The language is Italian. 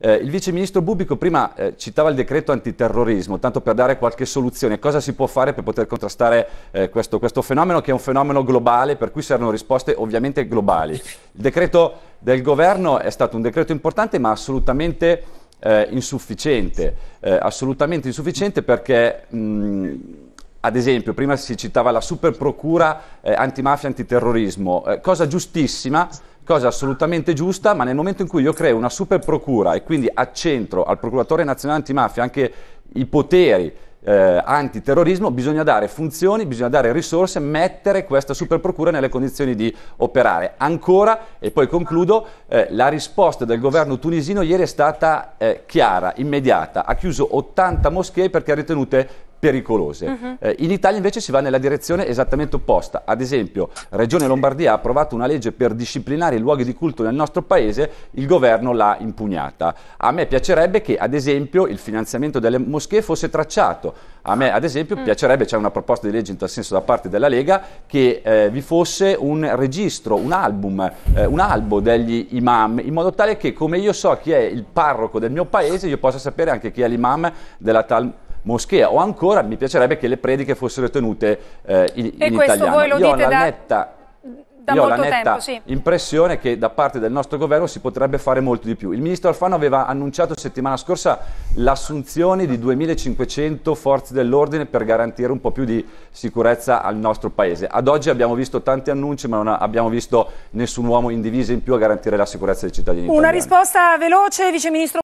Eh, il vice ministro Bubico prima eh, citava il decreto antiterrorismo, tanto per dare qualche soluzione. Cosa si può fare per poter contrastare eh, questo, questo, fenomeno, che è un fenomeno globale, per cui servono risposte ovviamente globali. Il decreto del governo è stato un decreto importante, ma assolutamente eh, insufficiente. Eh, assolutamente insufficiente perché... Mh, mm, ad esempio, prima si citava la super procura eh, antimafia antiterrorismo, cosa giustissima, cosa assolutamente giusta, ma nel momento in cui io creo una super procura e quindi accentro al procuratore nazionale antimafia anche i poteri eh, antiterrorismo, bisogna dare funzioni, bisogna dare risorse, mettere questa superprocura nelle condizioni di operare. Ancora, e poi concludo, eh, la risposta del governo tunisino ieri è stata eh, chiara, immediata, ha chiuso 80 moschee perché ritenute pericolose. Uh-huh. Eh, in Italia invece si va nella direzione esattamente opposta. Ad esempio, Regione Lombardia ha approvato una legge per disciplinare i luoghi di culto nel nostro paese, il governo l'ha impugnata. A me piacerebbe che, ad esempio, il finanziamento delle moschee fosse tracciato. A me, ad esempio, mm. piacerebbe, c'è una proposta di legge in tal senso da parte della Lega, che eh, vi fosse un registro, un album, eh, un albo degli imam, in modo tale che, come io so chi è il parroco del mio paese, io possa sapere anche chi è l'imam della tal moschea o ancora mi piacerebbe che le prediche fossero tenute eh, in, e in italiano. Voi lo Io dite da... Netta, da io ho la netta tempo, sì. impressione che da parte del nostro governo si potrebbe fare molto di più. Il ministro Alfano aveva annunciato settimana scorsa l'assunzione di 2500 forze dell'ordine per garantire un po' più di sicurezza al nostro paese. Ad oggi abbiamo visto tanti annunci, ma non abbiamo visto nessun uomo in divisa in più a garantire la sicurezza dei cittadini. Una italiani. risposta veloce, vice ministro